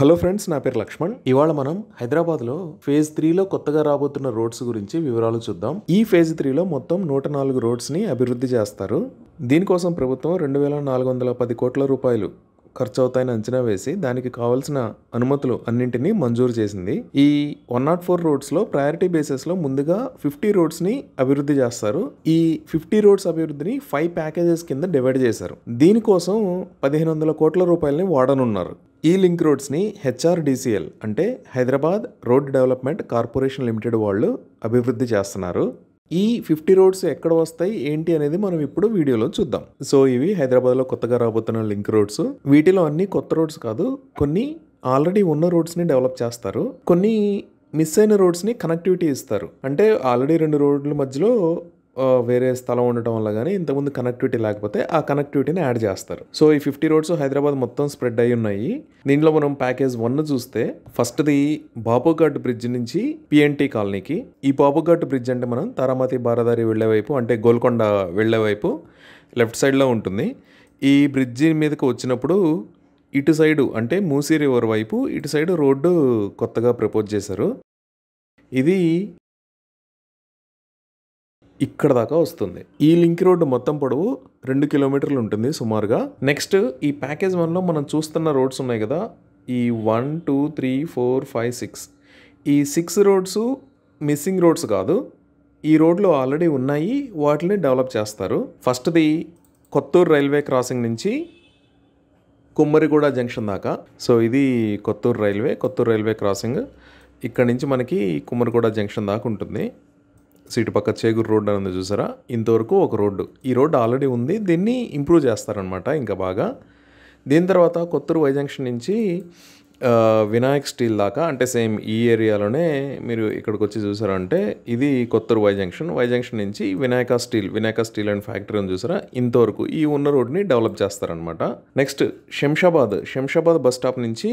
hello friends నా పేరు లక్ష్మణ్ ఇవాళ మనం హైదరాబాద్లో ఫేజ్ త్రీలో కొత్తగా రాబోతున్న రోడ్స్ గురించి వివరాలు చూద్దాం ఈ ఫేజ్ త్రీలో మొత్తం నూట నాలుగు రోడ్స్ని అభివృద్ధి చేస్తారు దీనికోసం ప్రభుత్వం రెండు వేల నాలుగు వందల పది కోట్ల రూపాయలు ఖర్చు అవుతాయని అంచనా వేసి దానికి కావాల్సిన అనుమతులు అన్నింటినీ మంజూరు చేసింది ఈ వన్ నాట్ ఫోర్ రోడ్స్లో ప్రయారిటీ బేసిస్లో ముందుగా ఫిఫ్టీ రోడ్స్ని అభివృద్ధి చేస్తారు ఈ ఫిఫ్టీ రోడ్స్ అభివృద్ధిని ఫైవ్ ప్యాకేజెస్ కింద డివైడ్ చేశారు దీనికోసం పదిహేను వందల కోట్ల రూపాయలని వాడనున్నారు ఈ లింక్ రోడ్స్ని హెచ్ఆర్డీసీఎల్ అంటే Hyderabad road development corporation limited వాళ్ళు అభివృద్ధి చేస్తున్నారు ఈ ఫిఫ్టీ రోడ్స్ ఎక్కడ వస్తాయి ఏంటి అనేది మనం ఇప్పుడు వీడియోలో చూద్దాం సో ఇవి హైదరాబాద్లో కొత్తగా రాబోతున్న లింక్ రోడ్స్ వీటిలో అన్ని కొత్త రోడ్స్ కాదు కొన్ని ఆల్రెడీ ఉన్న రోడ్స్ని డెవలప్ చేస్తారు కొన్ని మిస్ అయిన రోడ్స్ని కనెక్టివిటీ ఇస్తారు అంటే ఆల్రెడీ రెండు రోడ్ల మధ్యలో వేరే స్థలం ఉండటం వల్ల కానీ ఇంతకుముందు కనెక్టివిటీ లేకపోతే ఆ కనెక్టివిటీని యాడ్ చేస్తారు సో ఈ ఫిఫ్టీ రోడ్స్ హైదరాబాద్ మొత్తం స్ప్రెడ్ అయి ఉన్నాయి దీంట్లో మనం ప్యాకేజ్ వన్ చూస్తే ఫస్ట్ది బాపుఘాట్ బ్రిడ్జ్ నుంచి పిఎన్టీ కాలనీకి ఈ బాపుఘాట్ బ్రిడ్జ్ అంటే మనం తారామతి బారదారి వెళ్ళే వైపు అంటే గోల్కొండ వెళ్ళే వైపు లెఫ్ట్ సైడ్లో ఉంటుంది ఈ బ్రిడ్జి మీదకి వచ్చినప్పుడు ఇటు సైడు అంటే మూసీ రివర్ వైపు ఇటు సైడు రోడ్డు కొత్తగా ప్రపోజ్ చేశారు ఇది ఇక్కడ దాకా వస్తుంది ఈ లింక్ రోడ్డు మొత్తం పొడవు రెండు కిలోమీటర్లు ఉంటుంది సుమారుగా నెక్స్ట్ ఈ ప్యాకేజ్ వన్లో మనం చూస్తున్న రోడ్స్ ఉన్నాయి కదా ఈ one two three four five six ఈ సిక్స్ రోడ్స్ మిస్సింగ్ రోడ్స్ కాదు ఈ రోడ్లు ఆల్రెడీ ఉన్నాయి వాటిని డెవలప్ చేస్తారు ఫస్ట్ది కొత్తూరు రైల్వే క్రాసింగ్ నుంచి కుమ్మరిగూడ జంక్షన్ దాకా సో ఇది Kothur railway Kothur railway crossing ఇక్కడ నుంచి మనకి కుమ్మరిగూడ జంక్షన్ దాకా ఉంటుంది సీటు పక్క చేగూరు రోడ్ అని చూసారా ఇంతవరకు ఒక రోడ్డు ఈ రోడ్డు ఆల్రెడీ ఉంది దీన్ని ఇంప్రూవ్ చేస్తారనమాట ఇంకా బాగా దీని తర్వాత కొత్తూరు వైజంక్షన్ నుంచి వినాయక్ స్టీల్ దాకా అంటే సేమ్ ఈ ఏరియాలోనే మీరు ఇక్కడికి వచ్చి చూసారంటే ఇది కొత్తూరు వైజంక్షన్ వైజంక్షన్ నుంచి Vinayaka steel Vinayaka steel and factory అని చూసారా ఇంతవరకు ఈ ఉన్న రోడ్ని డెవలప్ చేస్తారనమాట next Shamshabad Shamshabad bus stop నుంచి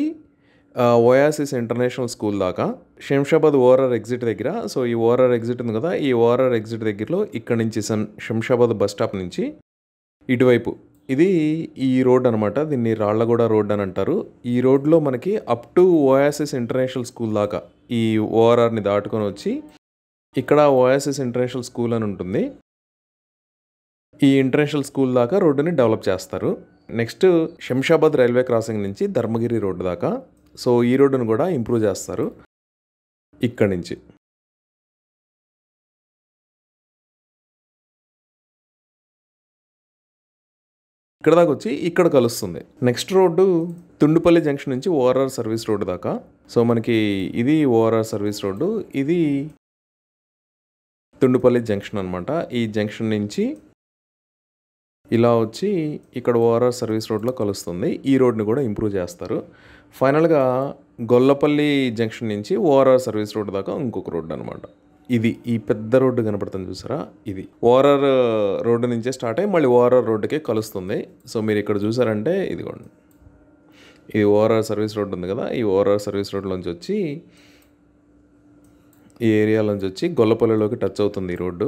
ఓయాసిస్ ఇంటర్నేషనల్ స్కూల్ దాకా శంషాబాద్ ఓఆర్ఆర్ ఎగ్జిట్ దగ్గర సో ఈ ఓఆర్ఆర్ ఎగ్జిట్ ఉంది కదా ఈ ఓఆర్ఆర్ ఎగ్జిట్ దగ్గరలో ఇక్కడ నుంచి సన్ శంషాబాద్ బస్ స్టాప్ నుంచి ఇటువైపు ఇది ఈ రోడ్ అనమాట దీన్ని రాళ్లగూడ రోడ్ అని అంటారు ఈ రోడ్లో మనకి up to Oasis international school దాకా ఈ ఓఆర్ఆర్ని దాటుకొని వచ్చి ఇక్కడ ఓఎస్ఎస్ ఇంటర్నేషనల్ స్కూల్ అని ఉంటుంది ఈ ఇంటర్నేషనల్ స్కూల్ దాకా రోడ్డుని డెవలప్ చేస్తారు నెక్స్ట్ శంషాబాద్ రైల్వే క్రాసింగ్ నుంచి ధర్మగిరి రోడ్డు దాకా సో ఈ రోడ్డును కూడా ఇంప్రూవ్ చేస్తారు ఇక్కడి నుంచి ఇక్కడ దాకా వచ్చి ఇక్కడ కలుస్తుంది నెక్స్ట్ రోడ్డు తుండుపల్లి జంక్షన్ నుంచి ఓఆర్ఆర్ సర్వీస్ రోడ్డు దాకా సో మనకి ఇది ఓఆర్ఆర్ సర్వీస్ రోడ్డు ఇది తుండుపల్లి జంక్షన్ అనమాట ఈ జంక్షన్ నుంచి ఇలా వచ్చి ఇక్కడ ఓఆర్ఆర్ సర్వీస్ రోడ్లో కలుస్తుంది ఈ రోడ్ని కూడా ఇంప్రూవ్ చేస్తారు ఫైనల్గా గొల్లపల్లి జంక్షన్ నుంచి ఓఆర్ఆర్ సర్వీస్ రోడ్ దాకా ఇంకొక రోడ్డు అనమాట ఇది ఈ పెద్ద రోడ్డు కనపడుతుంది చూసారా ఇది ఓఆర్ఆర్ రోడ్డు నుంచే స్టార్ట్ అయ్యి మళ్ళీ ఓఆర్ఆర్ రోడ్డుకే కలుస్తుంది సో మీరు ఇక్కడ చూసారంటే ఇదిగోండి ఇది ఓఆర్ఆర్ సర్వీస్ రోడ్ ఉంది కదా ఈ ఓఆర్ఆర్ సర్వీస్ రోడ్లోంచి వచ్చి ఈ ఏరియాలోంచి వచ్చి గొల్లపల్లిలోకి టచ్ అవుతుంది ఈ రోడ్డు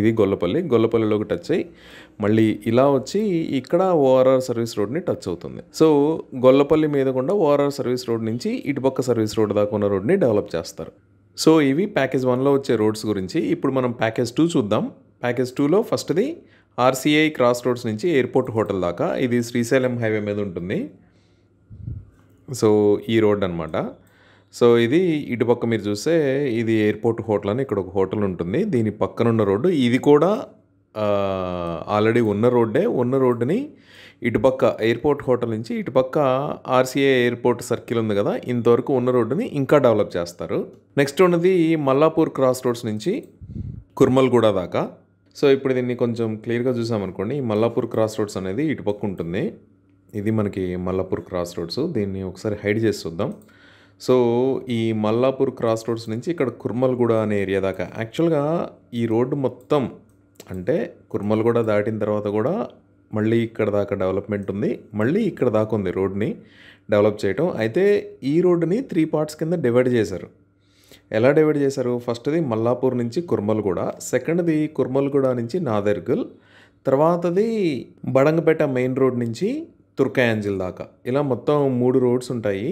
ఇది గొల్లపల్లి గొల్లపల్లిలోకి టచ్ అయ్యి మళ్ళీ ఇలా వచ్చి ఇక్కడ ఓఆర్ఆర్ సర్వీస్ రోడ్ని టచ్ అవుతుంది సో గొల్లపల్లి మీద కూడా ఓఆర్ఆర్ సర్వీస్ రోడ్ నుంచి ఇటుపక్క సర్వీస్ రోడ్ దాకా ఉన్న రోడ్ని డెవలప్ చేస్తారు సో ఇవి ప్యాకేజ్ వన్లో వచ్చే రోడ్స్ గురించి ఇప్పుడు మనం ప్యాకేజ్ టూ చూద్దాం ప్యాకేజ్ టూలో ఫస్ట్ది ఆర్సీఐ క్రాస్ రోడ్స్ నుంచి ఎయిర్పోర్ట్ హోటల్ దాకా ఇది శ్రీశైలం హైవే మీద ఉంటుంది సో ఈ రోడ్ అనమాట సో ఇది ఇటుపక్క మీరు చూస్తే ఇది ఎయిర్పోర్ట్ హోటల్ అని ఇక్కడ ఒక హోటల్ ఉంటుంది దీని పక్కనున్న రోడ్డు ఇది కూడా ఆల్రెడీ ఉన్న రోడ్డే ఉన్న రోడ్డుని ఇటుపక్క ఎయిర్పోర్ట్ హోటల్ నుంచి ఇటుపక్క ఆర్సీఏ ఎయిర్పోర్ట్ సర్కిల్ ఉంది కదా ఇంతవరకు ఉన్న రోడ్డుని ఇంకా డెవలప్ చేస్తారు నెక్స్ట్ ఉన్నది మల్లాపూర్ క్రాస్ రోడ్స్ నుంచి కుర్మల్గూడ దాకా సో ఇప్పుడు దీన్ని కొంచెం క్లియర్గా చూసామనుకోండి ఈ మల్లాపూర్ క్రాస్ రోడ్స్ అనేది ఇటుపక్క ఉంటుంది ఇది మనకి మల్లాపూర్ క్రాస్ రోడ్స్ దీన్ని ఒకసారి హైడ్ చేసి చూద్దాం సో ఈ మల్లాపూర్ క్రాస్ రోడ్స్ నుంచి ఇక్కడ కుర్మల్గూడ అనే ఏరియా దాకా యాక్చువల్గా ఈ రోడ్డు మొత్తం అంటే కుర్మల్గూడ దాటిన తర్వాత కూడా మళ్ళీ ఇక్కడ దాకా డెవలప్మెంట్ ఉంది మళ్ళీ ఇక్కడ దాకా ఉంది రోడ్ని డెవలప్ చేయటం అయితే ఈ రోడ్డుని త్రీ పార్ట్స్ కింద డివైడ్ చేశారు ఎలా డివైడ్ చేశారు ఫస్ట్ది మల్లాపూర్ నుంచి కుర్మల్గూడ సెకండ్ది కుర్మల్గూడ నుంచి నాదర్గుల్ తర్వాతది బడంగపేట మెయిన్ రోడ్ నుంచి తుర్కాయాంజిల్ దాకా ఇలా మొత్తం మూడు రోడ్స్ ఉంటాయి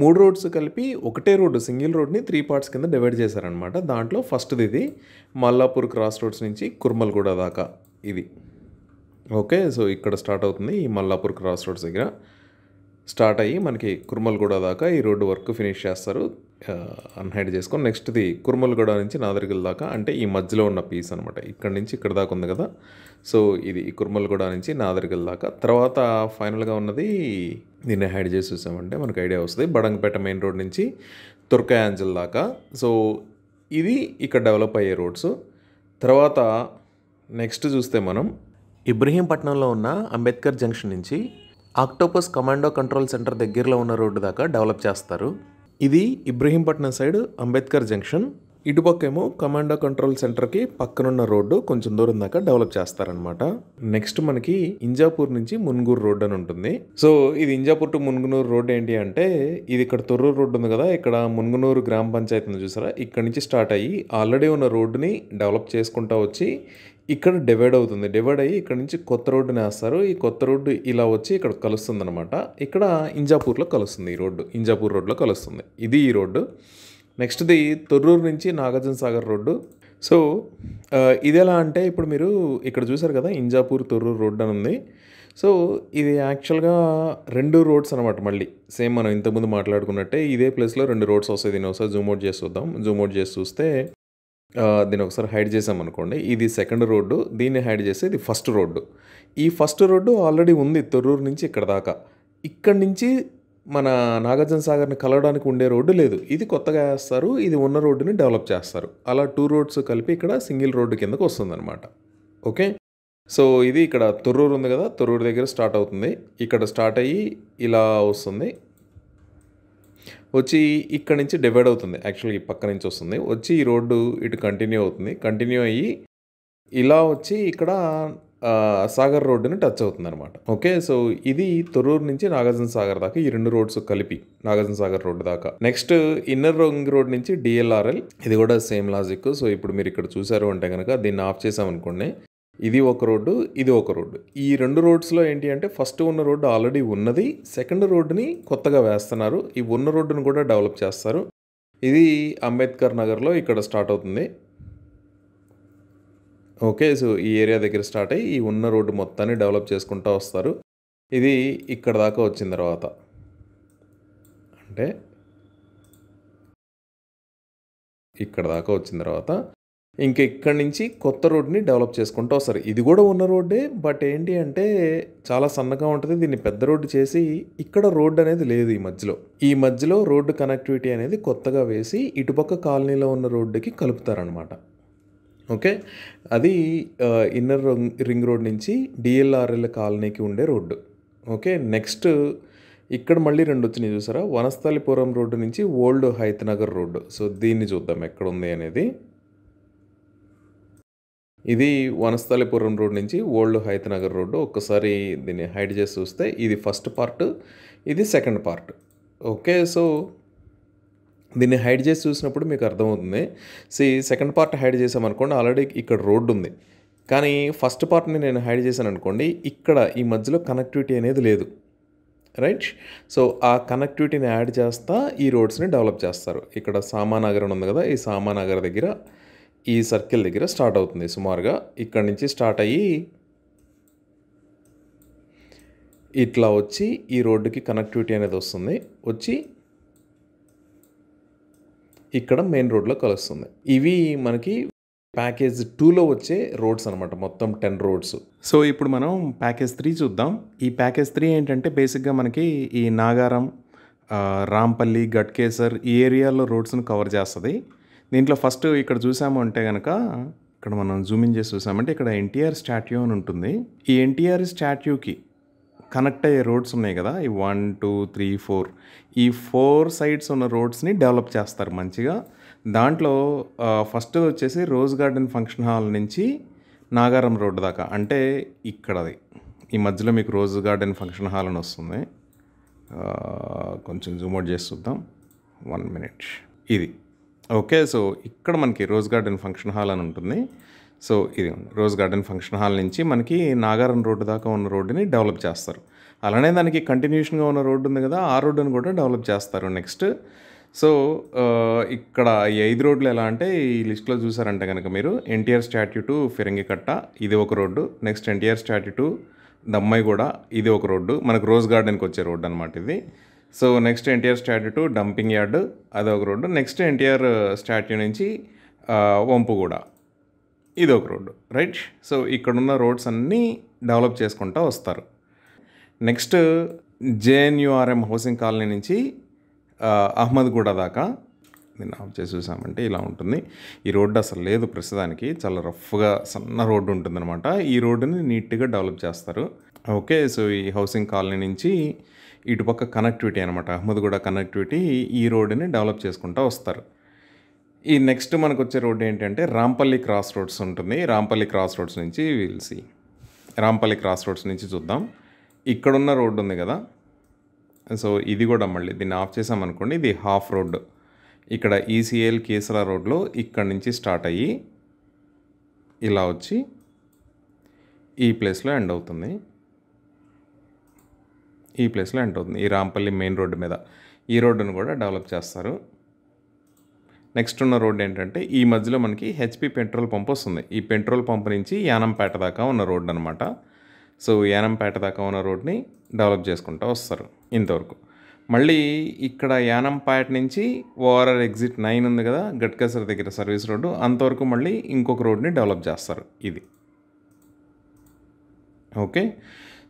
మూడు రోడ్స్ కలిపి ఒకటే రోడ్డు సింగిల్ రోడ్ని త్రీ పార్ట్స్ కింద డివైడ్ చేశారనమాట దాంట్లో ఫస్ట్ది ఇది మల్లాపూర్ క్రాస్ రోడ్స్ నుంచి కుర్మల్గూడ దాకా ఇది ఓకే సో ఇక్కడ స్టార్ట్ అవుతుంది ఈ మల్లాపూర్ క్రాస్ రోడ్స్ దగ్గర స్టార్ట్ అయ్యి మనకి కుర్మల్గూడ దాకా ఈ రోడ్డు వర్క్ ఫినిష్ చేస్తారు అన్హైడ్ చేసుకొని నెక్స్ట్ది కుర్మలగూడ నుంచి నాదరిగిల్ దాకా అంటే ఈ మధ్యలో ఉన్న పీస్ అనమాట ఇక్కడ నుంచి ఇక్కడ దాకా ఉంది కదా సో ఇది ఈ కుర్మలగూడ నుంచి నాదరిగిల్ దాకా తర్వాత ఫైనల్గా ఉన్నది దీన్ని హైడ్ చేసి చూసామంటే మనకు ఐడియా వస్తుంది బడంగపేట మెయిన్ రోడ్ నుంచి తుర్కాయాంజల్ దాకా సో ఇది ఇక్కడ డెవలప్ అయ్యే రోడ్స్ తర్వాత నెక్స్ట్ చూస్తే మనం ఇబ్రహీంపట్నంలో ఉన్న అంబేద్కర్ జంక్షన్ నుంచి ఆక్టోపస్ కమాండో కంట్రోల్ సెంటర్ దగ్గరలో ఉన్న రోడ్డు దాకా డెవలప్ చేస్తారు ఇది ఇబ్రహీంపట్నం సైడ్ అంబేద్కర్ జంక్షన్ ఇటుపక్కేమో కమాండో కంట్రోల్ సెంటర్కి పక్కనున్న రోడ్డు కొంచెం దూరం దాకా డెవలప్ చేస్తారనమాట నెక్స్ట్ మనకి ఇంజాపూర్ నుంచి మున్గూరు రోడ్ అని ఉంటుంది సో ఇది ఇంజాపూర్ టు మున్గునూరు రోడ్ ఏంటి అంటే ఇది ఇక్కడ తొర్రూరు రోడ్డు ఉంది కదా ఇక్కడ మున్గునూరు గ్రామ పంచాయతీ చూసారా ఇక్కడ నుంచి స్టార్ట్ అయ్యి ఆల్రెడీ ఉన్న రోడ్డుని డెవలప్ చేసుకుంటా వచ్చి ఇక్కడ డివైడ్ అవుతుంది డివైడ్ అయ్యి ఇక్కడ నుంచి కొత్త రోడ్డు వేస్తారు ఈ కొత్త రోడ్డు ఇలా వచ్చి ఇక్కడ కలుస్తుంది అనమాట ఇక్కడ ఇంజాపూర్లో కలుస్తుంది ఈ రోడ్డు ఇంజాపూర్ రోడ్లో కలుస్తుంది ఇది ఈ రోడ్డు నెక్స్ట్ది తొర్రూరు నుంచి నాగార్జున సాగర్ రోడ్డు సో ఇది ఎలా అంటే ఇప్పుడు మీరు ఇక్కడ చూసారు కదా ఇంజాపూర్ తొర్రూరు రోడ్ అని ఉంది సో ఇది యాక్చువల్గా రెండు రోడ్స్ అనమాట మళ్ళీ సేమ్ మనం ఇంతకుముందు మాట్లాడుకున్నట్టే ఇదే ప్లేస్లో రెండు రోడ్స్ వస్తాయి దీని ఒకసారి జూమ్ అవుట్ చేసి చూద్దాం జూమ్ అవుట్ చేసి చూస్తే దీన్ని ఒకసారి హైడ్ చేసామనుకోండి ఇది సెకండ్ రోడ్డు దీన్ని హైడ్ చేస్తే ఇది ఫస్ట్ రోడ్డు ఈ ఫస్ట్ రోడ్డు ఆల్రెడీ ఉంది తొర్రూరు నుంచి ఇక్కడ దాకా ఇక్కడి నుంచి మన నాగార్జున సాగర్ని కలవడానికి ఉండే రోడ్డు లేదు ఇది కొత్తగా వేస్తారు ఇది ఉన్న రోడ్డుని డెవలప్ చేస్తారు అలా టూ రోడ్స్ కలిపి ఇక్కడ సింగిల్ రోడ్డు కిందకు వస్తుందన్నమాట ఓకే సో ఇది ఇక్కడ తొర్రూరు ఉంది కదా తొర్రూరు దగ్గర స్టార్ట్ అవుతుంది ఇక్కడ స్టార్ట్ అయ్యి ఇలా వస్తుంది వచ్చి ఇక్కడ నుంచి డివైడ్ అవుతుంది యాక్చువల్గా ఈ పక్క నుంచి వస్తుంది వచ్చి ఈ రోడ్డు ఇటు కంటిన్యూ అవుతుంది కంటిన్యూ అయ్యి ఇలా వచ్చి ఇక్కడ సాగర్ రోడ్డుని టచ్ అవుతుంది అనమాట ఓకే సో ఇది తొరూరు నుంచి నాగార్జున సాగర్ దాకా ఈ రెండు రోడ్స్ కలిపి నాగార్జున సాగర్ రోడ్డు దాకా నెక్స్ట్ ఇన్నర్ రోంగ్ రోడ్ నుంచి డిఎల్ఆర్ఎల్ ఇది కూడా సేమ్ లాజిక్ సో ఇప్పుడు మీరు ఇక్కడ చూసారు అంటే కనుక దీన్ని ఆఫ్ చేసామనుకోండి ఇది ఒక రోడ్డు ఇది ఒక రోడ్డు ఈ రెండు రోడ్స్లో ఏంటి అంటే ఫస్ట్ ఉన్న రోడ్డు ఆల్రెడీ ఉన్నది సెకండ్ రోడ్డుని కొత్తగా వేస్తున్నారు ఈ ఉన్న రోడ్డును కూడా డెవలప్ చేస్తారు ఇది అంబేద్కర్ నగర్లో ఇక్కడ స్టార్ట్ అవుతుంది ఓకే సో ఈ ఏరియా దగ్గర స్టార్ట్ అయ్యి ఈ ఉన్న రోడ్డు మొత్తాన్ని డెవలప్ చేసుకుంటూ వస్తారు ఇది ఇక్కడ దాకా వచ్చిన తర్వాత అంటే ఇక్కడ దాకా వచ్చిన తర్వాత ఇంక ఇక్కడి నుంచి కొత్త రోడ్ని డెవలప్ చేసుకుంటూ వస్తారు ఇది కూడా ఉన్న రోడ్డే బట్ ఏంటి అంటే చాలా సన్నగా ఉంటుంది దీన్ని పెద్ద రోడ్డు చేసి ఇక్కడ రోడ్డు అనేది లేదు ఈ మధ్యలో ఈ మధ్యలో రోడ్డు కనెక్టివిటీ అనేది కొత్తగా వేసి ఇటుపక్క కాలనీలో ఉన్న రోడ్డుకి కలుపుతారనమాట ఓకే అది ఇన్నర్ రింగ్ రోడ్ నుంచి డిఎల్ఆర్ఎల్ కాలనీకి ఉండే రోడ్డు ఓకే నెక్స్ట్ ఇక్కడ మళ్ళీ రెండు వచ్చినాయి చూసారా వనస్థలిపురం రోడ్డు నుంచి old Hayath Nagar road so దీన్ని చూద్దాం ఎక్కడ ఉంది అనేది ఇది వనస్థలిపురం రోడ్ నుంచి ఓల్డ్ హైత్ నగర్ రోడ్డు ఒక్కసారి దీన్ని హైడ్ చేసి చూస్తే ఇది ఫస్ట్ పార్ట్ ఇది సెకండ్ పార్ట్ ఓకే సో దీన్ని హైడ్ చేసి చూసినప్పుడు మీకు అర్థమవుతుంది సి సెకండ్ పార్ట్ హైడ్ చేసామనుకోండి ఆల్రెడీ ఇక్కడ రోడ్డు ఉంది కానీ ఫస్ట్ పార్ట్ని నేను హైడ్ చేశాను అనుకోండి ఇక్కడ ఈ మధ్యలో కనెక్టివిటీ అనేది లేదు రైట్ సో ఆ కనెక్టివిటీని యాడ్ చేస్తా ఈ రోడ్స్ని డెవలప్ చేస్తారు ఇక్కడ నగరం ఉంది కదా ఈ సామానగర్ దగ్గర ఈ సర్కిల్ దగ్గర స్టార్ట్ అవుతుంది సుమారుగా ఇక్కడ నుంచి స్టార్ట్ అయ్యి ఇట్లా వచ్చి ఈ రోడ్డుకి కనెక్టివిటీ అనేది వస్తుంది వచ్చి ఇక్కడ మెయిన్ రోడ్లో కలుస్తుంది ఇవి మనకి ప్యాకేజ్ టూలో వచ్చే రోడ్స్ అనమాట మొత్తం టెన్ రోడ్స్ సో ఇప్పుడు మనం ప్యాకేజ్ త్రీ చూద్దాం ఈ ప్యాకేజ్ త్రీ ఏంటంటే బేసిక్గా మనకి ఈ నాగారం రాంపల్లి గట్కేసర్ ఈ ఏరియాలో రోడ్స్ను కవర్ చేస్తుంది దీంట్లో ఫస్ట్ ఇక్కడ చూసాము అంటే కనుక ఇక్కడ మనం జూమ్ ఇన్ చేసి చూసామంటే ఇక్కడ ఎన్టీఆర్ స్టాట్యూ అని ఉంటుంది ఈ ఎన్టీఆర్ స్టాట్యూకి కనెక్ట్ అయ్యే రోడ్స్ ఉన్నాయి కదా ఈ వన్ టూ త్రీ ఫోర్ ఈ ఫోర్ సైడ్స్ ఉన్న రోడ్స్ని డెవలప్ చేస్తారు మంచిగా దాంట్లో ఫస్ట్ వచ్చేసి రోజ్ గార్డెన్ ఫంక్షన్ హాల్ నుంచి నాగారం రోడ్డు దాకా అంటే ఇక్కడది ఈ మధ్యలో మీకు రోజ్ గార్డెన్ ఫంక్షన్ హాల్ అని వస్తుంది కొంచెం జూమ్అవుట్ చేసి చూద్దాం వన్ మినిట్ ఇది ఓకే సో ఇక్కడ మనకి రోజ్ గార్డెన్ ఫంక్షన్ హాల్ అని ఉంటుంది సో ఇది రోజ్ గార్డెన్ ఫంక్షన్ హాల్ నుంచి మనకి నాగారం రోడ్డు దాకా ఉన్న రోడ్డుని డెవలప్ చేస్తారు అలానే దానికి కంటిన్యూషన్గా ఉన్న రోడ్డు ఉంది కదా ఆ రోడ్డుని కూడా డెవలప్ చేస్తారు నెక్స్ట్ సో ఇక్కడ ఈ ఐదు రోడ్లు ఎలా అంటే ఈ లిస్ట్లో చూసారంటే కనుక మీరు ఎన్టీఆర్ స్టాట్యూ టు ఫిరంగికట్ట ఇది ఒక road next NTR statue to కూడా ఇది ఒక రోడ్డు మనకు రోజ్ గార్డెన్కి వచ్చే రోడ్డు అనమాట ఇది so next NTR statue to dumping yard అది ఒక రోడ్డు నెక్స్ట్ ఎన్టీఆర్ స్టాట్యూ నుంచి వంపుగూడ ఇది ఒక రోడ్డు రైట్ సో ఇక్కడున్న రోడ్స్ అన్నీ డెవలప్ చేసుకుంటూ వస్తారు నెక్స్ట్ జేఎన్యూఆర్ఎం హౌసింగ్ కాలనీ నుంచి అహ్మద్గూడ దాకా నేను ఆఫ్ చేసి చూసామంటే ఇలా ఉంటుంది ఈ రోడ్డు అసలు లేదు ప్రస్తుతానికి చాలా రఫ్గా సన్న రోడ్డు ఉంటుందన్నమాట ఈ రోడ్డుని నీట్గా డెవలప్ చేస్తారు ఓకే సో ఈ హౌసింగ్ కాలనీ నుంచి ఇటుపక్క కనెక్టివిటీ అనమాట అహ్మద్గూడ కనెక్టివిటీ ఈ రోడ్డుని డెవలప్ చేసుకుంటూ వస్తారు ఈ నెక్స్ట్ మనకు వచ్చే రోడ్డు ఏంటంటే రాంపల్లి క్రాస్ రోడ్స్ ఉంటుంది రాంపల్లి క్రాస్ రోడ్స్ నుంచి విల్సి రాంపల్లి క్రాస్ రోడ్స్ నుంచి చూద్దాం ఇక్కడున్న రోడ్డు ఉంది కదా సో ఇది కూడా మళ్ళీ దీన్ని ఆఫ్ చేసామనుకోండి ఇది హాఫ్ రోడ్డు ఇక్కడ ఈసీఎల్ e కేసరా రోడ్లో ఇక్కడ నుంచి స్టార్ట్ అయ్యి ఇలా వచ్చి ఈ ప్లేస్లో ఎండ్ అవుతుంది ఈ ప్లేస్లో ఎంటర్ అవుతుంది ఈ రాంపల్లి మెయిన్ రోడ్డు మీద ఈ రోడ్డును కూడా డెవలప్ చేస్తారు నెక్స్ట్ ఉన్న రోడ్ ఏంటంటే ఈ మధ్యలో మనకి హెచ్పి పెట్రోల్ పంప్ వస్తుంది ఈ పెట్రోల్ పంప్ నుంచి యానంపేట దాకా ఉన్న రోడ్డు అనమాట సో యానంపేట దాకా ఉన్న రోడ్ని డెవలప్ చేసుకుంటూ వస్తారు ఇంతవరకు మళ్ళీ ఇక్కడ యానంపేట నుంచి ఓఆర్ఆర్ ఎగ్జిట్ నైన్ ఉంది కదా గట్కసర్ దగ్గర సర్వీస్ రోడ్డు అంతవరకు మళ్ళీ ఇంకొక రోడ్ని డెవలప్ చేస్తారు ఇది ఓకే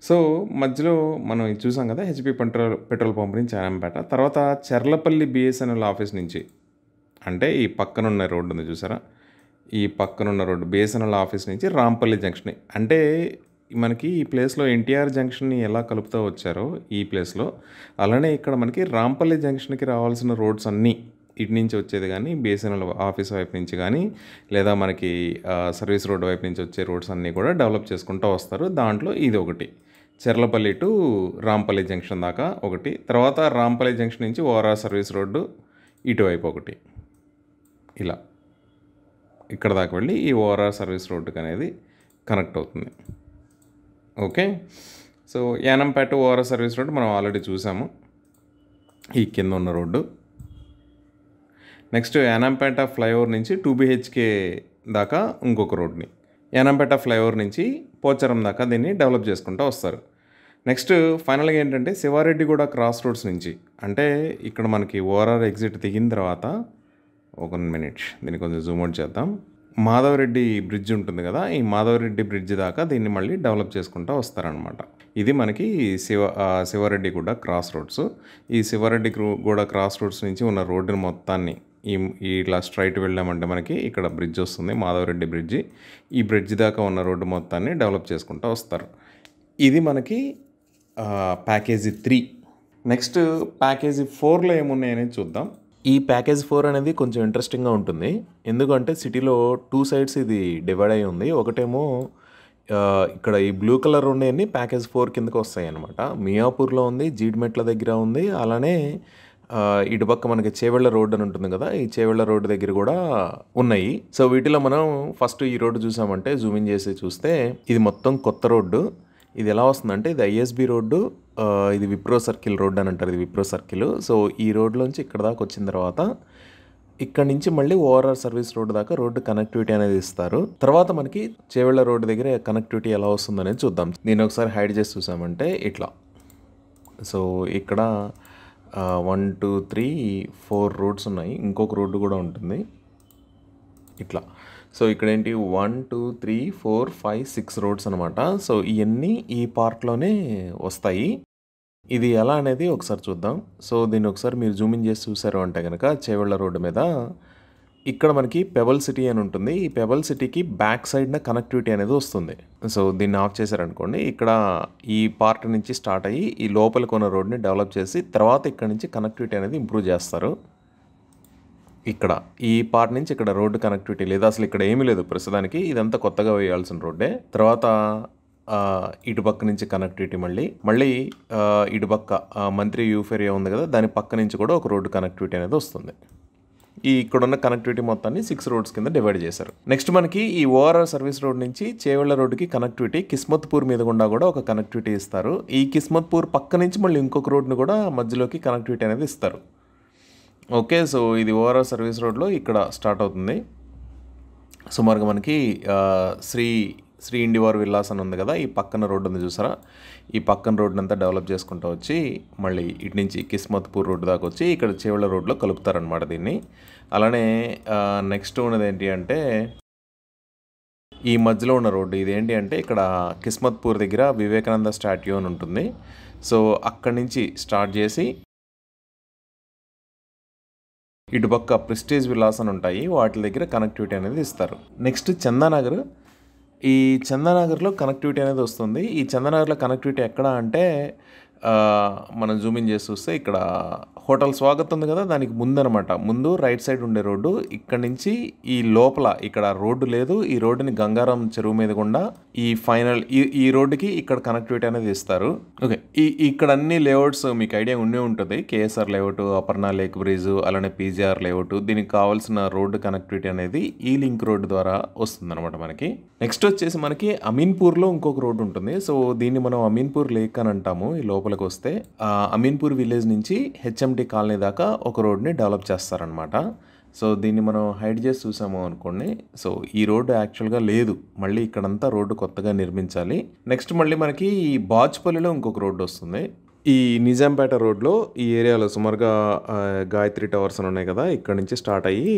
సో మధ్యలో మనం చూసాం కదా హెచ్పి పెట్రోల్ పెట్రోల్ పంప్ నుంచి ఆనంపేట తర్వాత చెర్లపల్లి బిఎస్ఎన్ఎల్ ఆఫీస్ నుంచి అంటే ఈ పక్కనున్న రోడ్డు ఉంది చూసారా ఈ పక్కనున్న రోడ్డు బిఎస్ఎన్ఎల్ ఆఫీస్ నుంచి రాంపల్లి జంక్షన్ అంటే మనకి ఈ ప్లేస్లో ఎన్టీఆర్ జంక్షన్ని ఎలా కలుపుతూ వచ్చారో ఈ ప్లేస్లో అలానే ఇక్కడ మనకి రాంపల్లి జంక్షన్కి రావాల్సిన రోడ్స్ అన్నీ ఇటు నుంచి వచ్చేది కానీ బిఎస్ఎన్ఎల్ ఆఫీస్ వైపు నుంచి కానీ లేదా మనకి సర్వీస్ రోడ్ వైపు నుంచి వచ్చే రోడ్స్ అన్నీ కూడా డెవలప్ చేసుకుంటూ వస్తారు దాంట్లో ఇది ఒకటి చెర్లపల్లి టు రాంపల్లి జంక్షన్ దాకా ఒకటి తర్వాత రాంపల్లి జంక్షన్ నుంచి ఓరా సర్వీస్ రోడ్డు ఇటువైపు ఒకటి ఇలా ఇక్కడ దాకా వెళ్ళి ఈ ఓరా సర్వీస్ రోడ్డుకి అనేది కనెక్ట్ అవుతుంది ఓకే సో యానంపేట ఓరా సర్వీస్ రోడ్డు మనం ఆల్రెడీ చూసాము ఈ కింద ఉన్న రోడ్డు నెక్స్ట్ యానంపేట ఫ్లైఓవర్ నుంచి టూ బిహెచ్కే దాకా ఇంకొక రోడ్ని యానంపేట ఫ్లైఓవర్ నుంచి పోచారం దాకా దీన్ని డెవలప్ చేసుకుంటూ వస్తారు నెక్స్ట్ ఫైనల్గా ఏంటంటే శివారెడ్డిగూడ క్రాస్ రోడ్స్ నుంచి అంటే ఇక్కడ మనకి ఓఆర్ఆర్ ఎగ్జిట్ దిగిన తర్వాత ఒక మినిట్స్ దీన్ని కొంచెం జూమ్అట్ చేద్దాం మాధవరెడ్డి బ్రిడ్జ్ ఉంటుంది కదా ఈ మాధవరెడ్డి బ్రిడ్జ్ దాకా దీన్ని మళ్ళీ డెవలప్ చేసుకుంటూ వస్తారనమాట ఇది మనకి శివ శివారెడ్డి కూడా క్రాస్ రోడ్స్ ఈ శివారెడ్డి గూడ క్రాస్ రోడ్స్ నుంచి ఉన్న రోడ్డుని మొత్తాన్ని ఈ ఇలా స్ట్రైట్ వెళ్ళామంటే మనకి ఇక్కడ బ్రిడ్జ్ వస్తుంది మాధవరెడ్డి బ్రిడ్జి ఈ బ్రిడ్జ్ దాకా ఉన్న రోడ్డు మొత్తాన్ని డెవలప్ చేసుకుంటూ వస్తారు ఇది మనకి ప్యాకేజీ త్రీ నెక్స్ట్ ప్యాకేజీ ఫోర్లో ఏమున్నాయనేది చూద్దాం ఈ ప్యాకేజ్ ఫోర్ అనేది కొంచెం ఇంట్రెస్టింగ్గా ఉంటుంది ఎందుకంటే సిటీలో టూ సైడ్స్ ఇది డివైడ్ అయి ఉంది ఒకటేమో ఇక్కడ ఈ బ్లూ కలర్ ఉండేవన్నీ ప్యాకేజ్ ఫోర్ కిందకు వస్తాయి అనమాట మియాపూర్లో ఉంది జీడిమెట్ల దగ్గర ఉంది అలానే ఇటుపక్క మనకి చేవెళ్ళ రోడ్ అని ఉంటుంది కదా ఈ చేవెళ్ళ రోడ్ దగ్గర కూడా ఉన్నాయి సో వీటిలో మనం ఫస్ట్ ఈ రోడ్డు చూసామంటే జూమిన్ చేసి చూస్తే ఇది మొత్తం కొత్త రోడ్డు ఇది ఎలా వస్తుందంటే ఇది ఐఎస్బి రోడ్డు ఇది విప్రో సర్కిల్ రోడ్ అని అంటారు ఇది విప్రో సర్కిల్ సో ఈ రోడ్లోంచి ఇక్కడ దాకా వచ్చిన తర్వాత ఇక్కడ నుంచి మళ్ళీ ఓఆర్ఆర్ సర్వీస్ రోడ్డు దాకా రోడ్డు కనెక్టివిటీ అనేది ఇస్తారు తర్వాత మనకి చేవెళ్ల రోడ్డు దగ్గర కనెక్టివిటీ ఎలా వస్తుందనేది చూద్దాం నేను ఒకసారి హైడ్ చేసి చూసామంటే ఇట్లా సో ఇక్కడ one two three four roads ఉన్నాయి ఇంకొక రోడ్డు కూడా ఉంటుంది ఇట్లా సో ఇక్కడ ఏంటి one two three four five six roads అనమాట సో ఇవన్నీ ఈ పార్ట్లోనే వస్తాయి ఇది ఎలా అనేది ఒకసారి చూద్దాం సో దీన్ని ఒకసారి మీరు జూమ్ ఇన్ చేసి చూసారు అంటే కనుక చేవెళ్ళ రోడ్డు మీద ఇక్కడ మనకి పెబల్ సిటీ అని ఉంటుంది ఈ పెబల్ సిటీకి బ్యాక్ సైడ్న కనెక్టివిటీ అనేది వస్తుంది సో దీన్ని ఆఫ్ చేశారనుకోండి ఇక్కడ ఈ పార్ట్ నుంచి స్టార్ట్ అయ్యి ఈ లోపలి కొన్న రోడ్ని డెవలప్ చేసి తర్వాత ఇక్కడ నుంచి కనెక్టివిటీ అనేది ఇంప్రూవ్ చేస్తారు ఇక్కడ ఈ పార్ట్ నుంచి ఇక్కడ రోడ్డు కనెక్టివిటీ లేదు అసలు ఇక్కడ ఏమీ లేదు ప్రస్తుతానికి ఇదంతా కొత్తగా వేయాల్సిన రోడ్డే తర్వాత ఇటు పక్క నుంచి కనెక్టివిటీ మళ్ళీ మళ్ళీ ఇటు పక్క మంత్రి యూఫేరియా ఉంది కదా దాని పక్క నుంచి కూడా ఒక రోడ్డు కనెక్టివిటీ అనేది వస్తుంది ఈ ఇక్కడున్న కనెక్టివిటీ మొత్తాన్ని సిక్స్ రోడ్స్ కింద డివైడ్ చేశారు నెక్స్ట్ మనకి ఈ ఓఆర్ఆర్ సర్వీస్ రోడ్ నుంచి చేవెళ్ల రోడ్డుకి కనెక్టివిటీ కిస్మత్పూర్ మీద గుండా కూడా ఒక కనెక్టివిటీ ఇస్తారు ఈ కిస్మత్పూర్ పక్క నుంచి మళ్ళీ ఇంకొక రోడ్ని కూడా మధ్యలోకి కనెక్టివిటీ అనేది ఇస్తారు ఓకే సో ఇది ఓఆర్ఆర్ సర్వీస్ రోడ్లో ఇక్కడ స్టార్ట్ అవుతుంది సుమారుగా మనకి శ్రీ శ్రీ ఇండివార్ విల్లాస్ అని ఉంది కదా ఈ పక్కన రోడ్డు ఉంది చూసారా ఈ పక్కన రోడ్డునంతా డెవలప్ చేసుకుంటూ వచ్చి మళ్ళీ ఇటు నుంచి కిస్మత్పూర్ రోడ్డు దాకా వచ్చి ఇక్కడ చేవళ్ళ రోడ్లో కలుపుతారనమాట దీన్ని అలానే నెక్స్ట్ ఉన్నది ఏంటి అంటే ఈ మధ్యలో ఉన్న రోడ్డు ఇదేంటి అంటే ఇక్కడ కిస్మత్పూర్ దగ్గర వివేకానంద స్టాట్యూ అని ఉంటుంది సో అక్కడి నుంచి స్టార్ట్ చేసి ఇటుపక్క ప్రిస్టేజ్ విలాస్ అని ఉంటాయి వాటి దగ్గర కనెక్టివిటీ అనేది ఇస్తారు నెక్స్ట్ చందానగర్ ఈ చందానగర్లో కనెక్టివిటీ అనేది వస్తుంది ఈ చందానగర్లో కనెక్టివిటీ ఎక్కడ అంటే మనం జూమింగ్ చేసి చూస్తే ఇక్కడ హోటల్ స్వాగతం ఉంది కదా దానికి ముందనమాట ముందు రైట్ సైడ్ ఉండే రోడ్డు ఇక్కడ నుంచి ఈ లోపల ఇక్కడ రోడ్డు లేదు ఈ రోడ్డుని గంగారం చెరువు మీద గుండా ఈ ఫైనల్ ఈ ఈ రోడ్డుకి ఇక్కడ కనెక్టివిటీ అనేది ఇస్తారు ఓకే ఈ ఇక్కడ అన్ని లేఅవుట్స్ మీకు ఐడియా ఉండే ఉంటుంది KSR layout Aparna lake bridge అలానే పీజీఆర్ లేఅవుట్ దీనికి కావాల్సిన రోడ్డు కనెక్టివిటీ అనేది ఈ లింక్ రోడ్డు ద్వారా వస్తుందన్నమాట మనకి నెక్స్ట్ వచ్చేసి మనకి అమీన్పూర్లో ఇంకొక రోడ్డు ఉంటుంది సో దీన్ని మనం అమీన్పూర్ లేక్ అని అంటాము ఈ లోపల లోపలికి వస్తే అమీన్పూర్ విలేజ్ నుంచి హెచ్ఎండి కాలనీ దాకా ఒక రోడ్ని డెవలప్ చేస్తారనమాట సో దీన్ని మనం హైడ్ చేసి చూసాము అనుకోండి సో ఈ రోడ్డు యాక్చువల్గా లేదు మళ్ళీ ఇక్కడంతా రోడ్డు కొత్తగా నిర్మించాలి నెక్స్ట్ మళ్ళీ మనకి ఈ బాచ్పల్లిలో ఇంకొక రోడ్డు వస్తుంది ఈ నిజాంపేట రోడ్లో ఈ ఏరియాలో సుమారుగా గాయత్రి టవర్స్ అని ఉన్నాయి కదా ఇక్కడ నుంచి స్టార్ట్ అయ్యి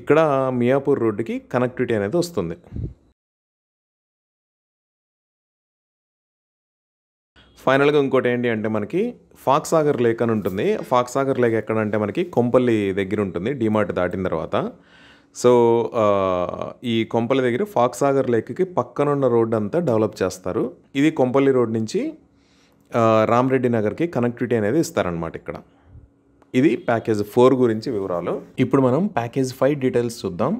ఇక్కడ మియాపూర్ రోడ్డుకి కనెక్టివిటీ అనేది వస్తుంది ఫైనల్గా ఇంకోటి ఏంటి అంటే మనకి ఫాక్సాగర్ సాగర్ లేక్ అని ఉంటుంది ఫాక్సాగర్ సాగర్ లేక్ ఎక్కడంటే మనకి కొంపల్లి దగ్గర ఉంటుంది డిమార్ట్ దాటిన తర్వాత సో ఈ కొంపల్లి దగ్గర ఫాక్సాగర్ సాగర్ లేక్కి పక్కనున్న రోడ్డు అంతా డెవలప్ చేస్తారు ఇది కొంపల్లి రోడ్ నుంచి రామరెడ్డి నగర్కి కనెక్టివిటీ అనేది ఇస్తారనమాట ఇక్కడ ఇది ప్యాకేజ్ ఫోర్ గురించి వివరాలు ఇప్పుడు మనం ప్యాకేజ్ ఫైవ్ డీటెయిల్స్ చూద్దాం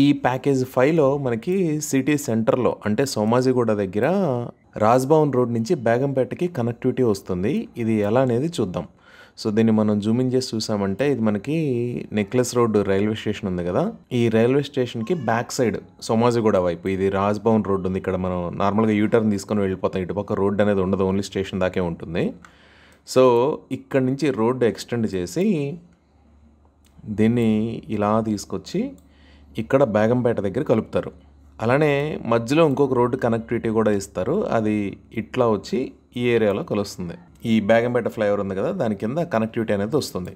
ఈ ప్యాకేజ్ ఫైవ్లో మనకి సిటీ సెంటర్లో అంటే సోమాజిగూడ దగ్గర రాజ్భవన్ రోడ్ నుంచి బేగంపేటకి కనెక్టివిటీ వస్తుంది ఇది ఎలా అనేది చూద్దాం సో దీన్ని మనం జూమిన్ చేసి చూసామంటే ఇది మనకి నెక్లెస్ రోడ్ రైల్వే స్టేషన్ ఉంది కదా ఈ రైల్వే స్టేషన్కి బ్యాక్ సైడ్ సోమాజిగూడ వైపు ఇది రాజ్భవన్ రోడ్ ఉంది ఇక్కడ మనం నార్మల్గా యూటర్న్ తీసుకొని వెళ్ళిపోతాం ఇటుపక్క రోడ్ అనేది ఉండదు ఓన్లీ స్టేషన్ దాకే ఉంటుంది సో ఇక్కడ నుంచి రోడ్డు ఎక్స్టెండ్ చేసి దీన్ని ఇలా తీసుకొచ్చి ఇక్కడ బేగంపేట దగ్గర కలుపుతారు అలానే మధ్యలో ఇంకొక రోడ్డు కనెక్టివిటీ కూడా ఇస్తారు అది ఇట్లా వచ్చి ఈ ఏరియాలో కలుస్తుంది ఈ బేగంపేట ఫ్లైఓవర్ ఉంది కదా దాని కింద కనెక్టివిటీ అనేది వస్తుంది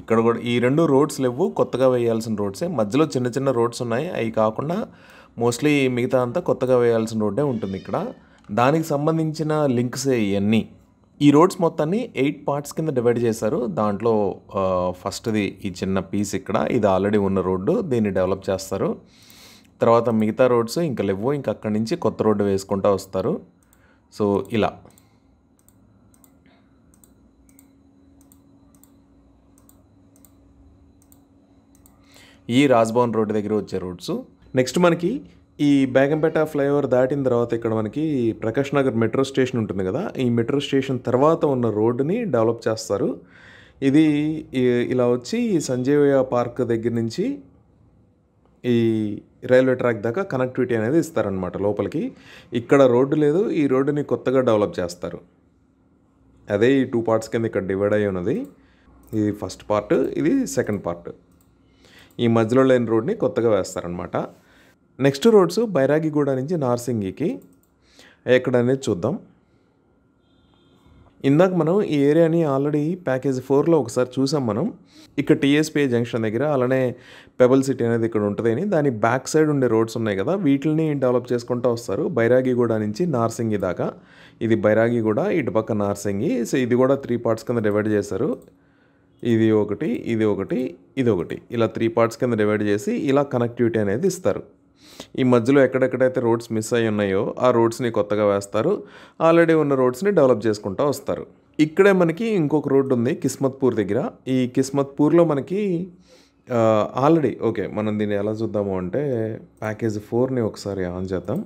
ఇక్కడ కూడా ఈ రెండు రోడ్స్ లేవు కొత్తగా వేయాల్సిన రోడ్సే మధ్యలో చిన్న చిన్న రోడ్స్ ఉన్నాయి అవి కాకుండా మోస్ట్లీ మిగతా అంతా కొత్తగా వేయాల్సిన రోడ్డే ఉంటుంది ఇక్కడ దానికి సంబంధించిన లింక్సే ఇవన్నీ ఈ రోడ్స్ మొత్తాన్ని ఎయిట్ పార్ట్స్ కింద డివైడ్ చేశారు దాంట్లో ఫస్ట్ది ఈ చిన్న పీస్ ఇక్కడ ఇది ఆల్రెడీ ఉన్న రోడ్డు దీన్ని డెవలప్ చేస్తారు తర్వాత మిగతా రోడ్స్ ఇంకా లేవు ఇంకా అక్కడి నుంచి కొత్త రోడ్డు వేసుకుంటూ వస్తారు సో ఇలా ఈ రాజ్భవన్ రోడ్డు దగ్గర వచ్చే రోడ్స్ నెక్స్ట్ మనకి ఈ బేగంపేట ఫ్లైఓవర్ దాటిన తర్వాత ఇక్కడ మనకి ప్రకాష్ నగర్ మెట్రో స్టేషన్ ఉంటుంది కదా ఈ మెట్రో స్టేషన్ తర్వాత ఉన్న రోడ్డుని డెవలప్ చేస్తారు ఇది ఇలా వచ్చి సంజీవయ్య పార్క్ దగ్గర నుంచి ఈ రైల్వే ట్రాక్ దాకా కనెక్టివిటీ అనేది ఇస్తారనమాట లోపలికి ఇక్కడ రోడ్డు లేదు ఈ రోడ్డుని కొత్తగా డెవలప్ చేస్తారు అదే ఈ టూ పార్ట్స్ కింద ఇక్కడ డివైడ్ అయి ఉన్నది ఇది ఫస్ట్ పార్ట్ ఇది సెకండ్ పార్ట్ ఈ మధ్యలో లేని రోడ్ని కొత్తగా వేస్తారనమాట నెక్స్ట్ రోడ్స్ బైరాగిగూడ నుంచి నార్సింగికి ఎక్కడ అనేది చూద్దాం ఇందాక మనం ఈ ఏరియాని ఆల్రెడీ ప్యాకేజ్ ఫోర్లో ఒకసారి చూసాం మనం ఇక్కడ టీఎస్పీ జంక్షన్ దగ్గర అలానే పెబల్ సిటీ అనేది ఇక్కడ ఉంటుంది దాని బ్యాక్ సైడ్ ఉండే రోడ్స్ ఉన్నాయి కదా వీటిని డెవలప్ చేసుకుంటూ వస్తారు బైరాగిగూడ నుంచి నార్సింగి దాకా ఇది బైరాగిగూడ ఇటు పక్క నార్సింగి సో ఇది కూడా త్రీ పార్ట్స్ కింద డివైడ్ చేశారు ఇది ఒకటి ఇది ఒకటి ఇది ఒకటి ఇలా త్రీ పార్ట్స్ కింద డివైడ్ చేసి ఇలా కనెక్టివిటీ అనేది ఇస్తారు ఈ మధ్యలో ఎక్కడెక్కడైతే రోడ్స్ మిస్ అయి ఉన్నాయో ఆ రోడ్స్ని కొత్తగా వేస్తారు ఆల్రెడీ ఉన్న రోడ్స్ని డెవలప్ చేసుకుంటూ వస్తారు ఇక్కడే మనకి ఇంకొక రోడ్డు ఉంది కిస్మత్పూర్ దగ్గర ఈ కిస్మత్పూర్లో మనకి ఆల్రెడీ ఓకే మనం దీన్ని ఎలా చూద్దాము అంటే ప్యాకేజ్ ఫోర్ని ఒకసారి ఆన్ చేద్దాం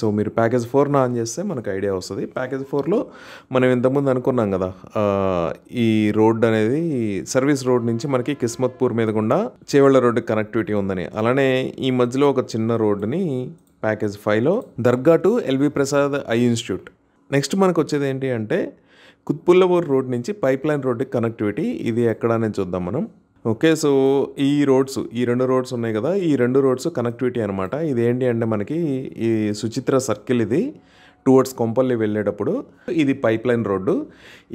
సో మీరు ప్యాకేజ్ ఫోర్ను ఆన్ చేస్తే మనకు ఐడియా వస్తుంది ప్యాకేజ్ ఫోర్లో మనం ఇంతకుముందు అనుకున్నాం కదా ఈ రోడ్ అనేది సర్వీస్ రోడ్ నుంచి మనకి కిస్మత్పూర్ మీద గుండా చేవళ్ళ రోడ్డు కనెక్టివిటీ ఉందని అలానే ఈ మధ్యలో ఒక చిన్న రోడ్డుని ప్యాకేజ్ ఫైవ్లో Dargah to LV Prasad eye institute next మనకు వచ్చేది ఏంటి అంటే కుత్పుల్లవూర్ రోడ్ నుంచి పైప్ లైన్ రోడ్డు కనెక్టివిటీ ఇది ఎక్కడ నుంచి చూద్దాం మనం ఓకే సో ఈ రోడ్స్ ఈ రెండు రోడ్స్ ఉన్నాయి కదా ఈ రెండు రోడ్స్ కనెక్టివిటీ అనమాట ఇదేంటి అంటే మనకి ఈ సుచిత్ర సర్కిల్ ఇది టువర్డ్స్ కొంపల్లి వెళ్ళేటప్పుడు ఇది పైప్ లైన్ రోడ్డు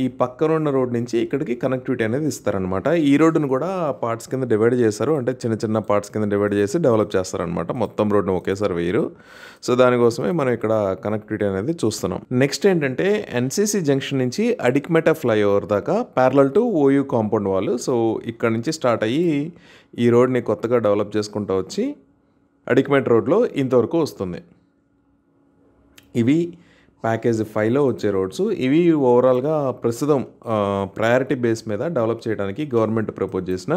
ఈ పక్కన ఉన్న రోడ్ నుంచి ఇక్కడికి కనెక్టివిటీ అనేది ఇస్తారనమాట ఈ రోడ్డును కూడా పార్ట్స్ కింద డివైడ్ చేశారు అంటే చిన్న చిన్న పార్ట్స్ కింద డివైడ్ చేసి డెవలప్ చేస్తారనమాట మొత్తం రోడ్డును ఒకేసారి వేయరు సో దానికోసమే మనం ఇక్కడ కనెక్టివిటీ అనేది చూస్తున్నాం నెక్స్ట్ ఏంటంటే ఎన్సీసీ జంక్షన్ నుంచి అడిక్మెట ఫ్లైఓవర్ దాకా ప్యారలల్ టు ఓయూ కాంపౌండ్ వాళ్ళు సో ఇక్కడ నుంచి స్టార్ట్ అయ్యి ఈ రోడ్ని కొత్తగా డెవలప్ చేసుకుంటూ వచ్చి అడిక్మెట్ రోడ్లో ఇంతవరకు వస్తుంది ఇవి ప్యాకేజ్ ఫైవ్లో వచ్చే రోడ్స్ ఇవి ఓవరాల్గా ప్రస్తుతం ప్రయారిటీ బేస్ మీద డెవలప్ చేయడానికి గవర్నమెంట్ ప్రపోజ్ చేసిన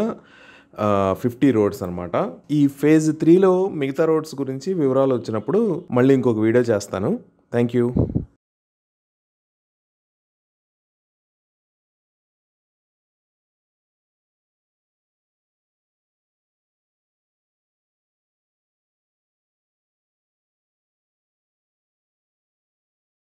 ఫిఫ్టీ రోడ్స్ అనమాట ఈ ఫేజ్ త్రీలో మిగతా రోడ్స్ గురించి వివరాలు వచ్చినప్పుడు మళ్ళీ ఇంకొక వీడియో చేస్తాను థ్యాంక్ యూ